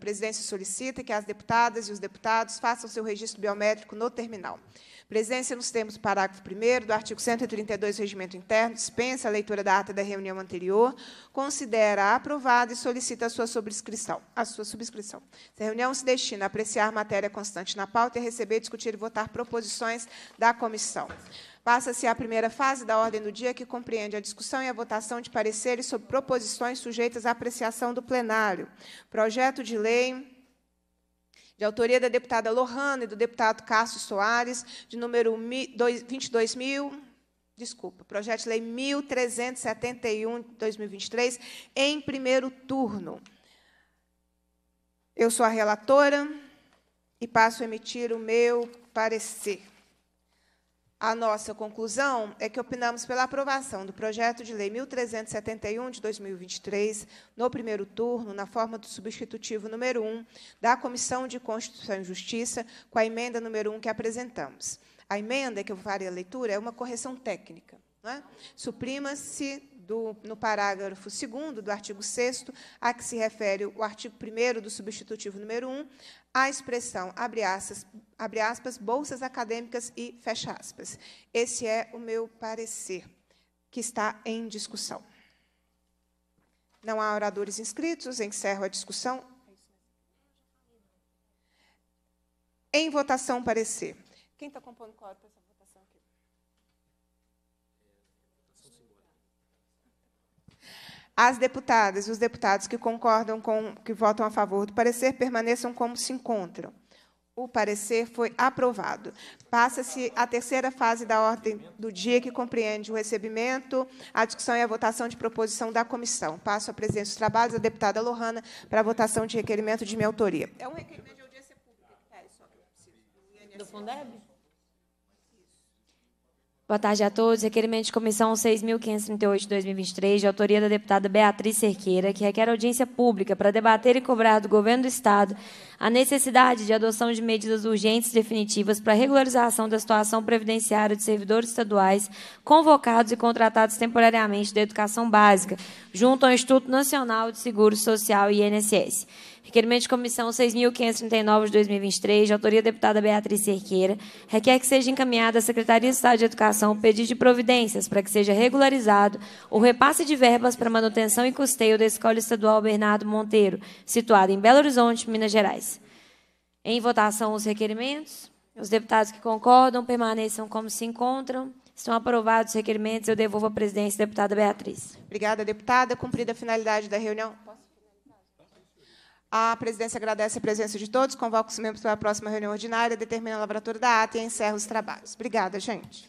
presidência solicita que as deputadas e os deputados façam seu registro biométrico no terminal. Presença nos termos do parágrafo 1 do artigo 132 do Regimento Interno, dispensa a leitura da ata da reunião anterior, considera aprovada e solicita a sua subscrição. A sua subscrição. Essa reunião se destina a apreciar matéria constante na pauta e receber, discutir e votar proposições da comissão. Passa-se a primeira fase da ordem do dia, que compreende a discussão e a votação de pareceres sobre proposições sujeitas à apreciação do plenário. Projeto de lei de autoria da deputada Lohane e do deputado Cássio Soares, de número 22 mil, desculpa, projeto de lei 1371 de 2023, em primeiro turno. Eu sou a relatora e passo a emitir o meu parecer. A nossa conclusão é que opinamos pela aprovação do projeto de lei 1371 de 2023, no primeiro turno, na forma do substitutivo número 1 da Comissão de Constituição e Justiça, com a emenda número 1 que apresentamos. A emenda que eu farei a leitura é uma correção técnica. É? Suprima-se do, no parágrafo 2 do artigo 6 a que se refere o artigo 1 do substitutivo número 1, a expressão, abre aspas, abre aspas, bolsas acadêmicas e fecha aspas. Esse é o meu parecer, que está em discussão. Não há oradores inscritos, encerro a discussão. Em votação, parecer. Quem está compondo é o quadro, por favor? As deputadas e os deputados que concordam com, que votam a favor do parecer, permaneçam como se encontram. O parecer foi aprovado. Passa-se a terceira fase da ordem do dia, que compreende o recebimento, a discussão e a votação de proposição da comissão. Passo à presença dos trabalhos da deputada Lohana para a votação de requerimento de minha autoria. É um requerimento de audiência pública. É só que eu preciso. Do Fundeb? Boa tarde a todos. Requerimento de comissão 6.538-2023, de autoria da deputada Beatriz Cerqueira, que requer audiência pública para debater e cobrar do Governo do Estado a necessidade de adoção de medidas urgentes e definitivas para a regularização da situação previdenciária de servidores estaduais convocados e contratados temporariamente da educação básica, junto ao Instituto Nacional de Seguro Social e INSS. Requerimento de comissão 6.539 de 2023, de autoria da deputada Beatriz Cerqueira, requer que seja encaminhada à Secretaria de Estado de Educação o pedido de providências para que seja regularizado o repasse de verbas para manutenção e custeio da Escola Estadual Bernardo Monteiro, situada em Belo Horizonte, Minas Gerais. Em votação, os requerimentos. Os deputados que concordam permaneçam como se encontram. Estão aprovados os requerimentos. Eu devolvo à presidência, deputada Beatriz. Obrigada, deputada. Cumprida a finalidade da reunião. A presidência agradece a presença de todos, convoca os membros para a próxima reunião ordinária, determina a lavratura da ata e encerra os trabalhos. Obrigada, gente.